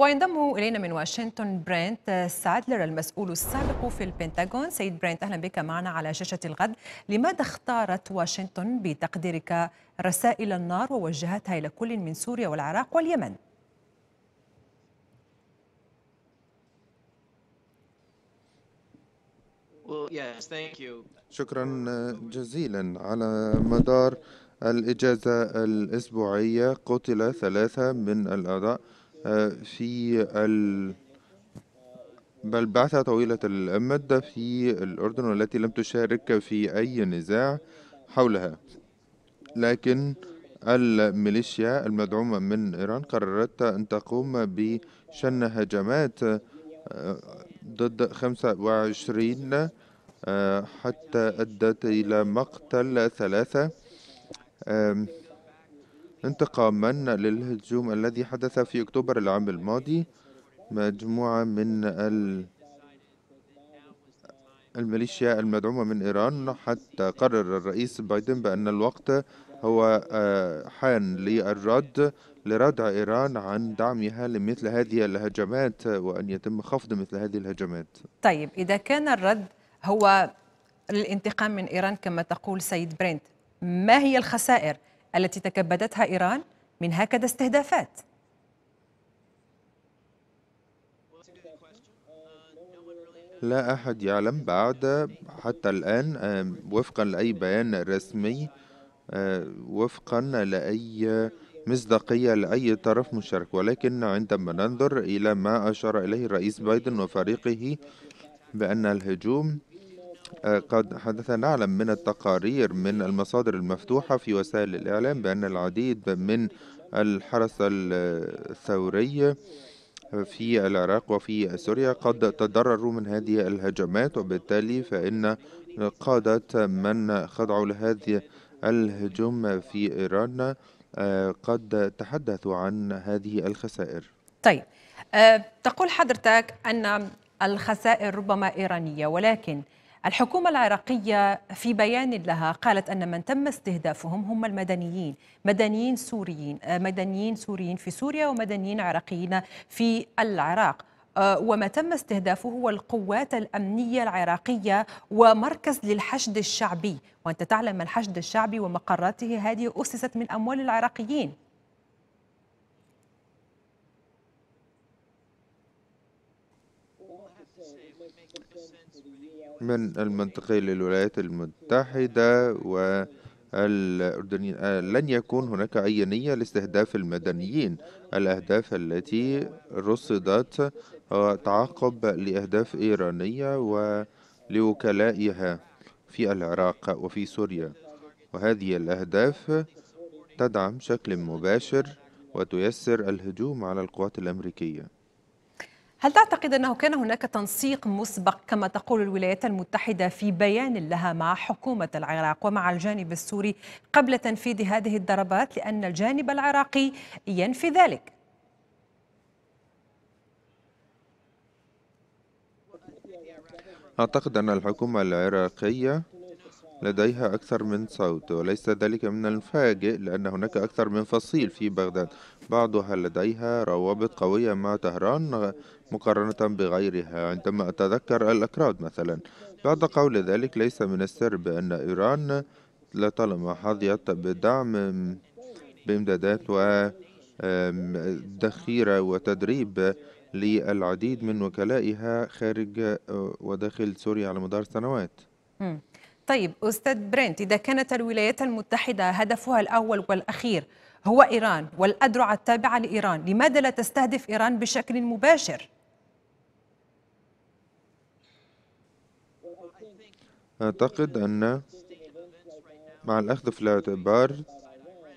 وينضم الينا من واشنطن برينت سادلر المسؤول السابق في البنتاغون سيد برينت اهلا بك معنا على شاشه الغد لماذا اختارت واشنطن بتقديرك رسائل النار ووجهتها الى كل من سوريا والعراق واليمن شكرا جزيلا على مدار الإجازة الأسبوعية قتل ثلاثة من الأعضاء في ال... بل بعثة طويلة المدة في الأردن والتي لم تشارك في أي نزاع حولها لكن الميليشيا المدعومة من إيران قررت أن تقوم بشن هجمات آه، ضد 25 آه، حتى أدت إلى مقتل ثلاثة انتقاما للهجوم الذي حدث في أكتوبر العام الماضي مجموعة من الميليشيا المدعومة من إيران حتى قرر الرئيس بايدن بأن الوقت هو آه، حان للرد لردع إيران عن دعمها لمثل هذه الهجمات وأن يتم خفض مثل هذه الهجمات طيب إذا كان الرد هو الانتقام من إيران كما تقول سيد برينت ما هي الخسائر التي تكبدتها إيران من هكذا استهدافات لا أحد يعلم بعد حتى الآن وفقا لأي بيان رسمي وفقا لأي مصداقية لأي طرف مشارك ولكن عندما ننظر إلى ما أشار إليه الرئيس بايدن وفريقه بأن الهجوم قد حدث نعلم من التقارير من المصادر المفتوحة في وسائل الإعلام بأن العديد من الحرس الثوري في العراق وفي سوريا قد تضرروا من هذه الهجمات وبالتالي فإن قادة من خضعوا لهذه الهجوم في إيران آه، قد تحدثوا عن هذه الخسائر طيب أه تقول حضرتك أن الخسائر ربما إيرانية ولكن الحكومة العراقية في بيان لها قالت أن من تم استهدافهم هم المدنيين مدنيين سوريين آه، مدنيين سوريين في سوريا ومدنيين عراقيين في العراق آه، وما تم استهدافه هو القوات الأمنية العراقية ومركز للحشد الشعبي وأنت تعلم الحشد الشعبي ومقراته هذه أسست من أموال العراقيين من المنطقي للولايات المتحدة والأردنيين آه، لن يكون هناك أي نية لاستهداف المدنيين الأهداف التي رصدت آه، تعقب لأهداف إيرانية ولوكلائها في العراق وفي سوريا وهذه الأهداف تدعم بشكل مباشر وتيسر الهجوم على القوات الأمريكية هل تعتقد أنه كان هناك تنسيق مسبق كما تقول الولايات المتحدة في بيان لها مع حكومة العراق ومع الجانب السوري قبل تنفيذ هذه الضربات لأن الجانب العراقي ينفي ذلك؟ أعتقد أن الحكومة العراقية لديها أكثر من صوت وليس ذلك من المفاجئ لأن هناك أكثر من فصيل في بغداد بعضها لديها روابط قوية مع طهران مقارنة بغيرها عندما أتذكر الأكراد مثلا بعد قول ذلك ليس من السر بأن إيران لطالما حظيت بدعم بإمدادات وذخيرة وتدريب للعديد من وكلائها خارج آه، وداخل سوريا على مدار سنوات طيب أستاذ برينت إذا كانت الولايات المتحدة هدفها الأول والأخير هو إيران والأذرع التابعة لإيران لماذا لا تستهدف إيران بشكل مباشر؟ أعتقد أن مع الأخذ في الاعتبار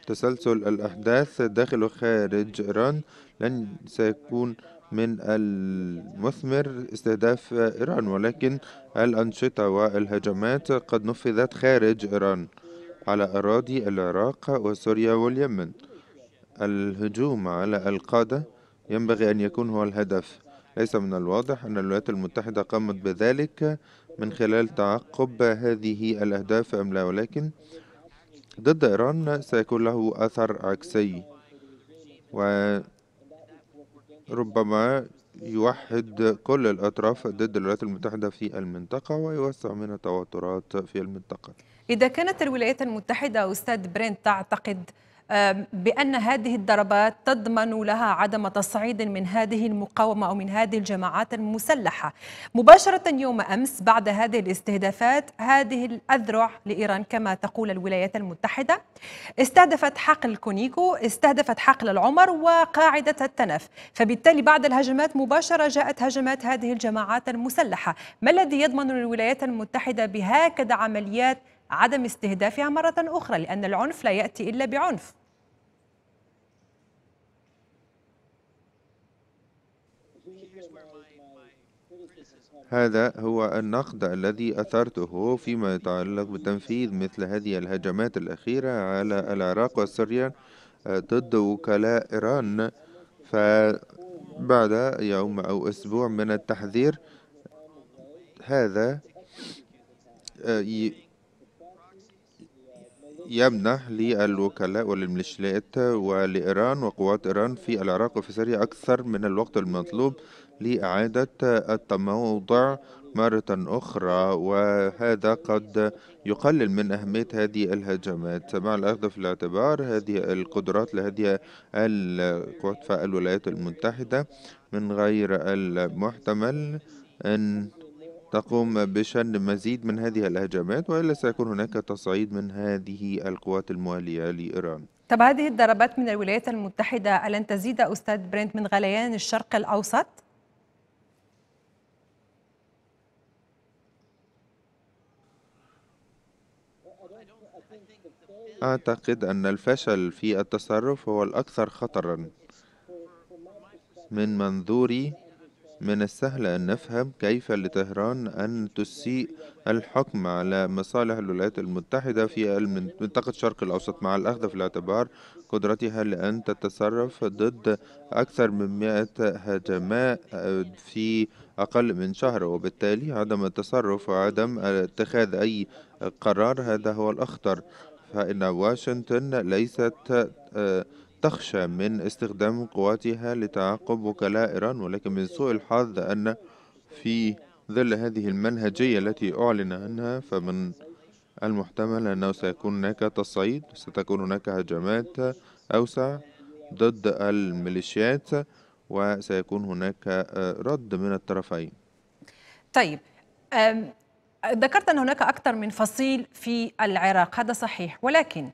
تسلسل الأحداث داخل وخارج إيران لن سيكون من المثمر استهداف إيران ولكن الأنشطة والهجمات قد نفذت خارج إيران على أراضي العراق وسوريا واليمن الهجوم على القادة ينبغي أن يكون هو الهدف ليس من الواضح أن الولايات المتحدة قامت بذلك من خلال تعقب هذه الأهداف أم لا ولكن ضد إيران سيكون له أثر عكسي وربما يوحد كل الأطراف ضد الولايات المتحدة في المنطقة ويوسع من التوترات في المنطقة إذا كانت الولايات المتحدة أستاذ برينت تعتقد بأن هذه الضربات تضمن لها عدم تصعيد من هذه المقاومة أو من هذه الجماعات المسلحة مباشرة يوم أمس بعد هذه الاستهدافات هذه الأذرع لإيران كما تقول الولايات المتحدة استهدفت حقل كونيكو استهدفت حقل العمر وقاعدة التنف فبالتالي بعد الهجمات مباشرة جاءت هجمات هذه الجماعات المسلحة ما الذي يضمن للولايات المتحدة بهكذا عمليات عدم استهدافها مرة أخرى لأن العنف لا يأتي إلا بعنف هذا هو النقد الذي أثرته فيما يتعلق بتنفيذ مثل هذه الهجمات الأخيرة على العراق وسوريا آه، ضد وكلاء إيران فبعد يوم أو أسبوع من التحذير هذا آه، يمنح للوكلاء والميليشيات ولإيران وقوات إيران في العراق وفي سوريا أكثر من الوقت المطلوب لإعادة التموضع مرة أخرى وهذا قد يقلل من أهمية هذه الهجمات مع الأخذ في الاعتبار هذه القدرات لهذه القوات فالولايات المتحدة من غير المحتمل أن تقوم بشن مزيد من هذه الهجمات وإلا سيكون هناك تصعيد من هذه القوات الموالية لإيران طب هذه الضربات من الولايات المتحدة ألن تزيد أستاذ برينت من غليان الشرق الأوسط؟ أعتقد أن الفشل في التصرف هو الأكثر خطرًا. من منظوري من السهل أن نفهم كيف لطهران أن تسيء الحكم على مصالح الولايات المتحدة في منطقة الشرق الأوسط مع الأخذ في الاعتبار قدرتها لأن تتصرف ضد أكثر من مئة هجماء آه، في أقل من شهر وبالتالي عدم التصرف وعدم اتخاذ أي قرار هذا هو الأخطر فإن واشنطن ليست آه، تخشى من استخدام قواتها لتعاقب وكلاء إيران ولكن من سوء الحظ أن في ظل هذه المنهجية التي أعلن عنها فمن المحتمل أنه سيكون هناك تصعيد ستكون هناك هجمات أوسع ضد الميليشيات وسيكون هناك آه، رد من الطرفين طيب ذكرت أن هناك أكثر من فصيل في العراق هذا صحيح ولكن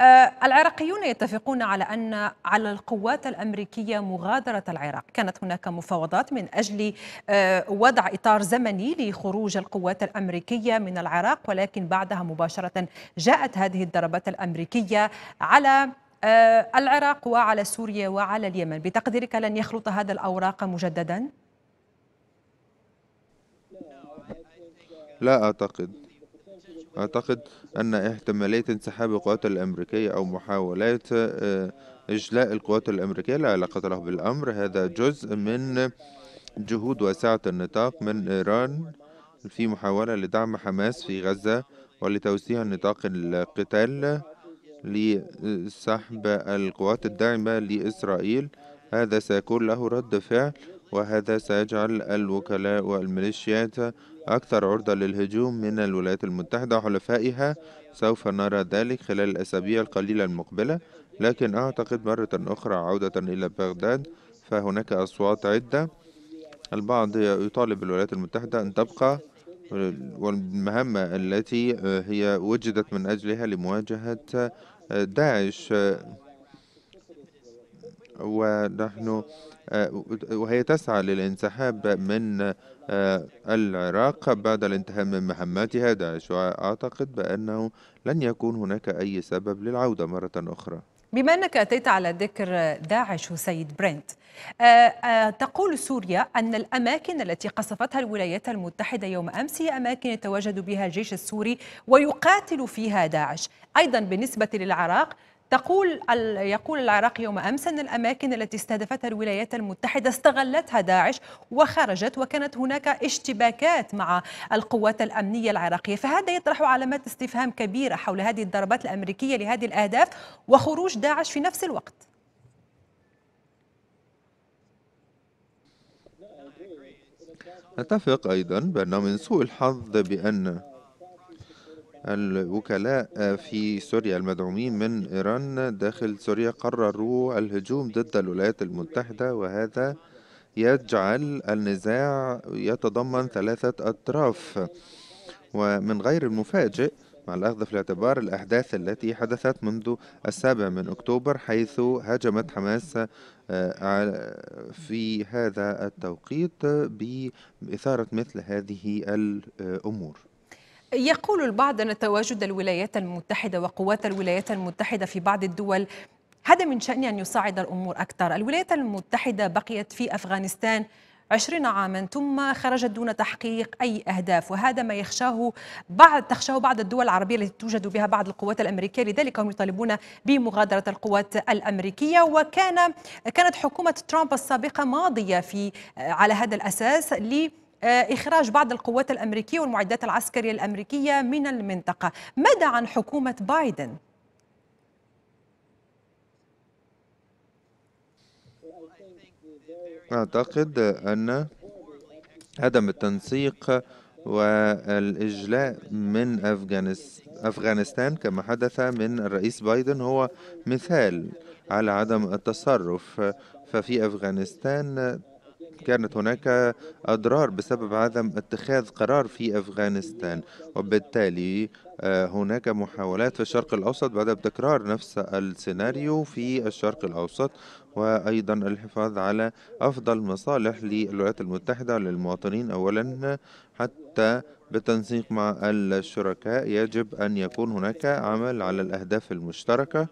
آه، العراقيون يتفقون على أن على القوات الأمريكية مغادرة العراق كانت هناك مفاوضات من أجل آه، وضع إطار زمني لخروج القوات الأمريكية من العراق ولكن بعدها مباشرة جاءت هذه الضربات الأمريكية على آه، العراق وعلى سوريا وعلى اليمن بتقديرك لن يخلط هذا الأوراق مجددا؟ لا أعتقد أعتقد أن احتمالية انسحاب القوات الأمريكية أو محاولات آه، إجلاء القوات الأمريكية لا علاقة له بالأمر هذا جزء من جهود واسعة النطاق من إيران في محاولة لدعم حماس في غزة ولتوسيع نطاق القتال لسحب القوات الداعمة لإسرائيل هذا سيكون له رد فعل وهذا سيجعل الوكلاء والميليشيات أكثر عرضة للهجوم من الولايات المتحدة وحلفائها سوف نرى ذلك خلال الأسابيع القليلة المقبلة لكن أعتقد مرة أخرى عودة إلى بغداد فهناك أصوات عدة البعض يطالب الولايات المتحدة أن تبقى والمهمة التي هي وجدت من أجلها لمواجهة داعش ونحن آه، وهي تسعى للانسحاب من آه، العراق بعد الانتهاء من مهماتها داعش وأعتقد بأنه لن يكون هناك أي سبب للعودة مرة أخرى بما أنك أتيت على ذكر داعش وسيد برنت آه، تقول سوريا أن الأماكن التي قصفتها الولايات المتحدة يوم أمس هي أماكن يتواجد بها الجيش السوري ويقاتل فيها داعش أيضا بالنسبة للعراق تقول يقول العراق يوم امس ان الاماكن التي استهدفتها الولايات المتحده استغلتها داعش وخرجت وكانت هناك اشتباكات مع القوات الامنيه العراقيه، فهذا يطرح علامات استفهام كبيره حول هذه الضربات الامريكيه لهذه الاهداف وخروج داعش في نفس الوقت. أتفق أيضا بأن من سوء الحظ بأن الوكلاء في سوريا المدعومين من إيران داخل سوريا قرروا الهجوم ضد الولايات المتحدة وهذا يجعل النزاع يتضمن ثلاثة أطراف ومن غير المفاجئ مع الأخذ في الاعتبار الأحداث التي حدثت منذ السابع من أكتوبر حيث هاجمت حماس آه، في هذا التوقيت بإثارة مثل هذه الأمور يقول البعض أن تواجد الولايات المتحدة وقوات الولايات المتحدة في بعض الدول هذا من شأن أن يصعد الأمور أكثر الولايات المتحدة بقيت في أفغانستان عشرين عاما ثم خرجت دون تحقيق أي أهداف وهذا ما يخشاه بعض تخشاه بعض الدول العربية التي توجد بها بعض القوات الأمريكية لذلك هم يطالبون بمغادرة القوات الأمريكية وكان كانت حكومة ترامب السابقة ماضية في على هذا الأساس ل آه، إخراج بعض القوات الأمريكية والمعدات العسكرية الأمريكية من المنطقة ماذا عن حكومة بايدن؟ أعتقد أن عدم التنسيق والإجلاء من أفغانستان كما حدث من الرئيس بايدن هو مثال على عدم التصرف ففي أفغانستان كانت هناك أضرار بسبب عدم اتخاذ قرار في أفغانستان وبالتالي آه، هناك محاولات في الشرق الأوسط بعد تكرار نفس السيناريو في الشرق الأوسط وأيضا الحفاظ على أفضل مصالح للولايات المتحدة وللمواطنين أولا حتى بالتنسيق مع الشركاء يجب أن يكون هناك عمل على الأهداف المشتركة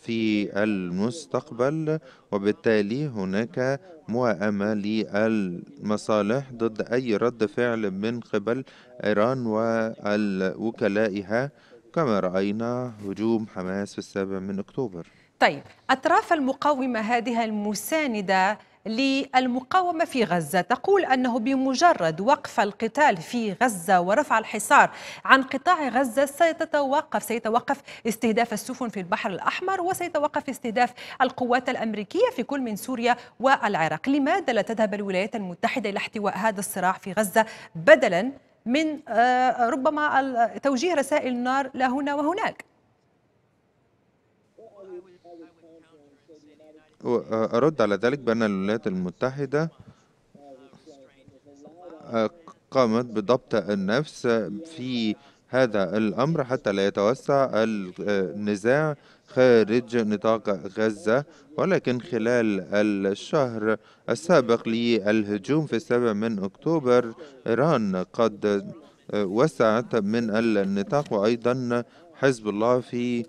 في المستقبل وبالتالي هناك موائمة للمصالح ضد أي رد فعل من قبل إيران ووكلائها كما رأينا هجوم حماس في السابع من أكتوبر طيب أطراف المقاومة هذه المساندة للمقاومة في غزة تقول أنه بمجرد وقف القتال في غزة ورفع الحصار عن قطاع غزة سيتوقف سيتوقف استهداف السفن في البحر الأحمر وسيتوقف استهداف القوات الأمريكية في كل من سوريا والعراق لماذا لا تذهب الولايات المتحدة إلى احتواء هذا الصراع في غزة بدلا من آه، ربما توجيه رسائل النار لهنا وهناك أرد على ذلك بأن الولايات المتحدة آه، قامت بضبط النفس في هذا الأمر حتى لا يتوسع النزاع خارج نطاق غزة ولكن خلال الشهر السابق للهجوم في السابع من أكتوبر إيران قد آه، وسعت من النطاق وأيضا حزب الله في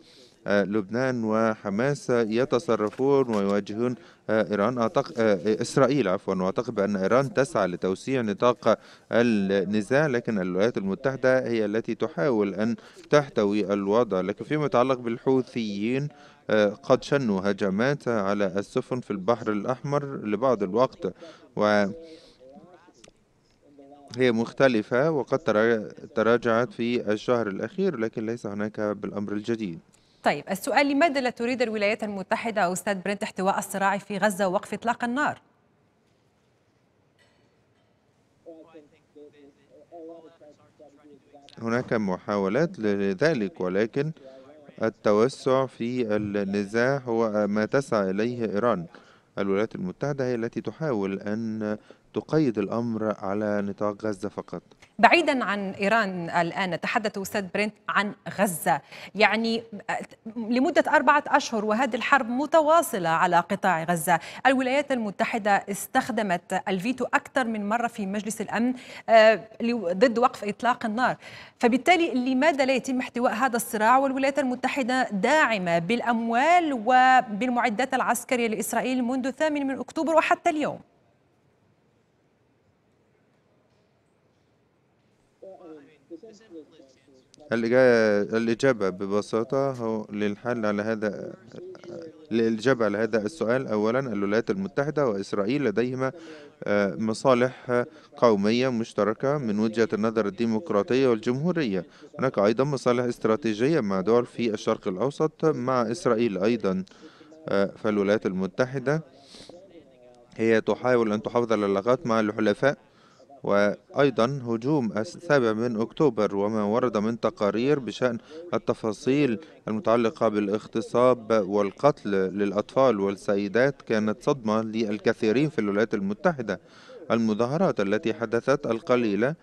آه، لبنان وحماس يتصرفون ويواجهون آه، إيران أعتقد آه، إسرائيل عفوا وأعتقد بأن إيران تسعى لتوسيع نطاق النزاع لكن الولايات المتحدة هي التي تحاول أن تحتوي الوضع لكن فيما يتعلق بالحوثيين قد شنوا هجمات على السفن في البحر الأحمر لبعض الوقت و هي مختلفة وقد تراجعت في الشهر الأخير لكن ليس هناك بالأمر الجديد طيب السؤال لماذا لا تريد الولايات المتحدة أستاذ برنت احتواء الصراع في غزة ووقف إطلاق النار؟ هناك محاولات لذلك ولكن التوسع في النزاع هو ما تسعى إليه إيران الولايات المتحدة هي التي تحاول أن تقيد الأمر على نطاق غزة فقط بعيدا عن إيران الآن نتحدث أستاذ برنت عن غزة يعني لمدة أربعة أشهر وهذه الحرب متواصلة على قطاع غزة الولايات المتحدة استخدمت الفيتو أكثر من مرة في مجلس الأمن آه، ضد وقف إطلاق النار فبالتالي لماذا لا يتم احتواء هذا الصراع والولايات المتحدة داعمة بالأموال وبالمعدات العسكرية لإسرائيل منذ 8 من أكتوبر وحتى اليوم الإجابة ببساطة هو للحل على هذا للإجابة على هذا السؤال أولا الولايات المتحدة وإسرائيل لديهما آه، مصالح قومية مشتركة من وجهة النظر الديمقراطية والجمهورية هناك أيضا مصالح استراتيجية مع دول في الشرق الأوسط مع إسرائيل أيضا آه، فالولايات المتحدة هي تحاول أن تحافظ على العلاقات مع الحلفاء وأيضا هجوم السابع من أكتوبر وما ورد من تقارير بشأن التفاصيل المتعلقة بالاغتصاب والقتل للأطفال والسيدات كانت صدمة للكثيرين في الولايات المتحدة المظاهرات التي حدثت القليلة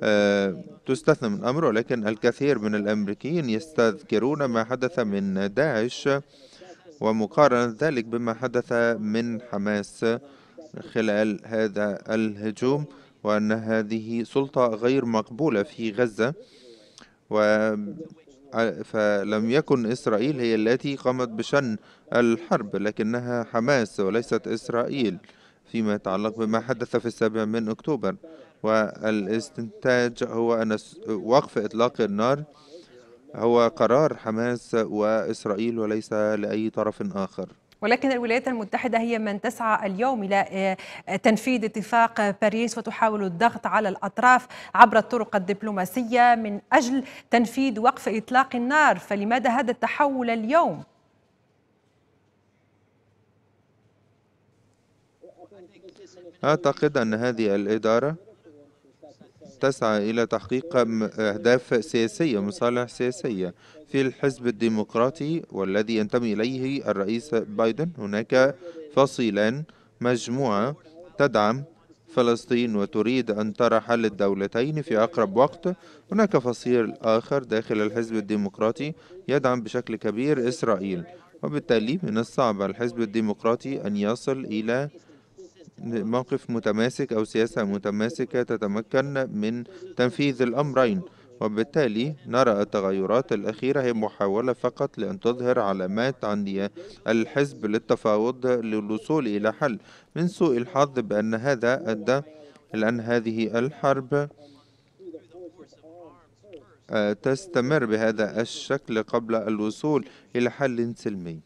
آه، تستثنى من الأمر ولكن الكثير من الأمريكيين يستذكرون ما حدث من داعش ومقارنة ذلك بما حدث من حماس خلال هذا الهجوم وأن هذه سلطة غير مقبولة في غزة و فلم يكن إسرائيل هي التي قامت بشن الحرب لكنها حماس وليست إسرائيل فيما يتعلق بما حدث في السابع من أكتوبر والاستنتاج هو أن وقف إطلاق النار هو قرار حماس وإسرائيل وليس لأي طرف آخر ولكن الولايات المتحدة هي من تسعى اليوم إلى آه، تنفيذ اتفاق باريس وتحاول الضغط على الأطراف عبر الطرق الدبلوماسية من أجل تنفيذ وقف إطلاق النار فلماذا هذا التحول اليوم؟ أعتقد أن هذه الإدارة تسعى إلى تحقيق أهداف سياسية مصالح سياسية في الحزب الديمقراطي والذي ينتمي إليه الرئيس بايدن هناك فصيلان مجموعة تدعم فلسطين وتريد أن ترى حل الدولتين في أقرب وقت هناك فصيل آخر داخل الحزب الديمقراطي يدعم بشكل كبير إسرائيل وبالتالي من الصعب الحزب الديمقراطي أن يصل إلى موقف متماسك أو سياسة متماسكة تتمكن من تنفيذ الأمرين وبالتالي نرى التغيرات الأخيرة هي محاولة فقط لأن تظهر علامات عند الحزب للتفاوض للوصول إلى حل من سوء الحظ بأن هذا أدى لأن هذه الحرب آه، تستمر بهذا الشكل قبل الوصول إلى حل سلمي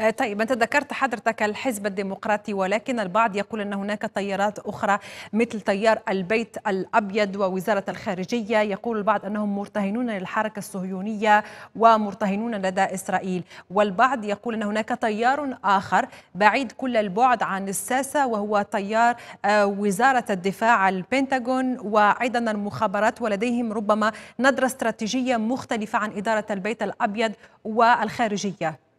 آه، طيب أنت ذكرت حضرتك الحزب الديمقراطي ولكن البعض يقول أن هناك تيارات أخرى مثل تيار البيت الأبيض ووزارة الخارجية يقول البعض أنهم مرتهنون للحركة الصهيونية ومرتهنون لدى إسرائيل والبعض يقول أن هناك تيار آخر بعيد كل البعد عن الساسة وهو تيار آه، وزارة الدفاع البنتاغون وأيضا المخابرات ولديهم ربما نظرة استراتيجية مختلفة عن إدارة البيت الأبيض والخارجية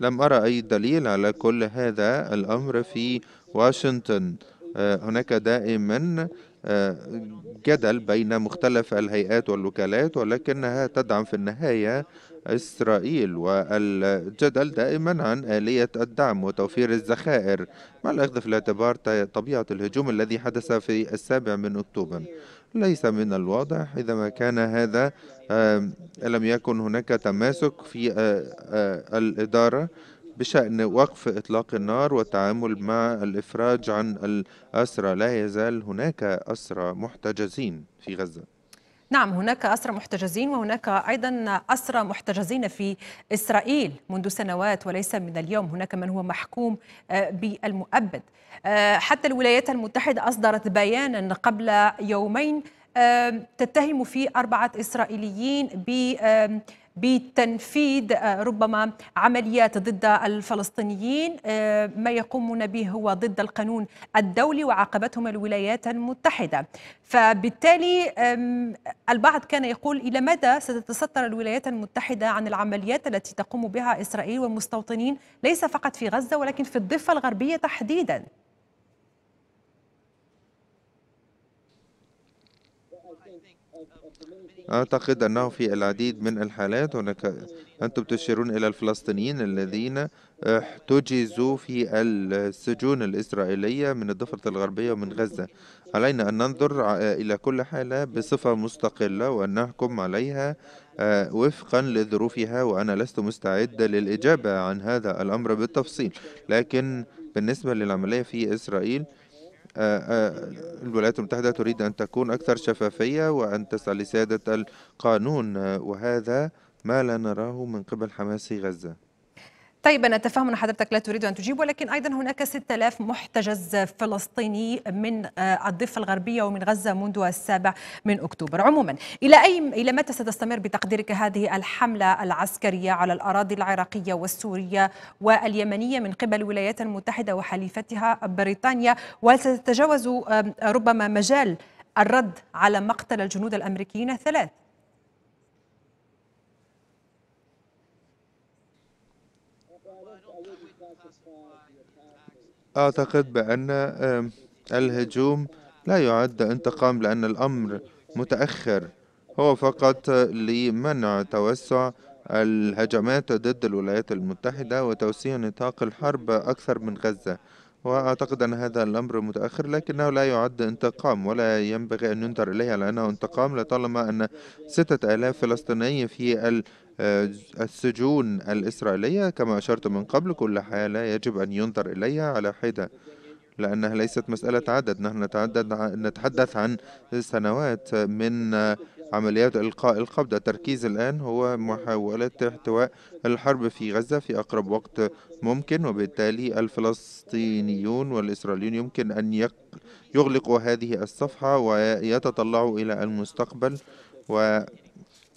لم أرى أي دليل على كل هذا الأمر في واشنطن آه، هناك دائما آه، جدل بين مختلف الهيئات والوكالات ولكنها تدعم في النهاية إسرائيل والجدل دائما عن آلية الدعم وتوفير الذخائر مع الأخذ في الاعتبار طبيعة الهجوم الذي حدث في السابع من أكتوبر ليس من الواضح إذا ما كان هذا لم يكن هناك تماسك في الإدارة بشأن وقف إطلاق النار والتعامل مع الإفراج عن الأسرى لا يزال هناك أسرى محتجزين في غزة نعم هناك أسرى محتجزين وهناك أيضا أسرى محتجزين في إسرائيل منذ سنوات وليس من اليوم هناك من هو محكوم آه، بالمؤبد آه، حتى الولايات المتحدة أصدرت بيانا قبل يومين تتهم في أربعة إسرائيليين ب بتنفيذ آه، ربما عمليات ضد الفلسطينيين آه، ما يقومون به هو ضد القانون الدولي وعاقبتهم الولايات المتحدة فبالتالي البعض كان يقول إلى مدى ستتستر الولايات المتحدة عن العمليات التي تقوم بها إسرائيل والمستوطنين ليس فقط في غزة ولكن في الضفة الغربية تحديداً أعتقد أنه في العديد من الحالات هناك أنتم تشيرون إلى الفلسطينيين الذين احتجزوا في السجون الإسرائيلية من الضفة الغربية ومن غزة علينا أن ننظر إلى كل حالة بصفة مستقلة وأن نحكم عليها آه، وفقا لظروفها وأنا لست مستعد للإجابة عن هذا الأمر بالتفصيل لكن بالنسبة للعملية في إسرائيل آه، آه، الولايات المتحدة تريد أن تكون أكثر شفافية وأن تسعى لسيادة القانون آه، وهذا ما لا نراه من قبل حماس غزة طيب أنا أتفهم أن حضرتك لا تريد أن تجيب ولكن أيضا هناك 6000 محتجز فلسطيني من آه، الضفة الغربية ومن غزة منذ السابع من أكتوبر عموما إلى أي إلى متى ستستمر بتقديرك هذه الحملة العسكرية على الأراضي العراقية والسورية واليمنية من قبل الولايات المتحدة وحليفتها بريطانيا وهل ستتجاوز ربما مجال الرد على مقتل الجنود الأمريكيين الثلاث أعتقد بأن الهجوم لا يعد انتقام لأن الأمر متأخر هو فقط لمنع توسع الهجمات ضد الولايات المتحدة وتوسيع نطاق الحرب أكثر من غزة وأعتقد أن هذا الأمر متأخر لكنه لا يعد انتقام ولا ينبغي أن ينظر إليه لأنه انتقام لطالما أن ستة آلاف فلسطيني في آه، السجون الإسرائيلية كما أشرت من قبل كل حالة يجب أن ينظر إليها على حدة لأنها ليست مسألة عدد نحن نتحدث عن سنوات من عمليات إلقاء القبض التركيز الآن هو محاولة احتواء الحرب في غزة في أقرب وقت ممكن وبالتالي الفلسطينيون والإسرائيليون يمكن أن يغلقوا هذه الصفحة ويتطلعوا إلى المستقبل و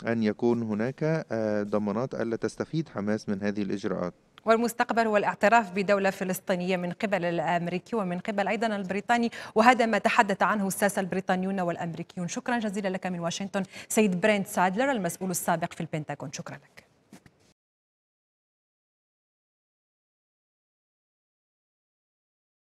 أن يكون هناك آه، ضمانات ألا تستفيد حماس من هذه الإجراءات والمستقبل هو الاعتراف بدولة فلسطينية من قبل الأمريكي ومن قبل أيضا البريطاني وهذا ما تحدث عنه الساسة البريطانيون والأمريكيون شكرا جزيلا لك من واشنطن سيد برينت سادلر المسؤول السابق في البنتاغون شكرا لك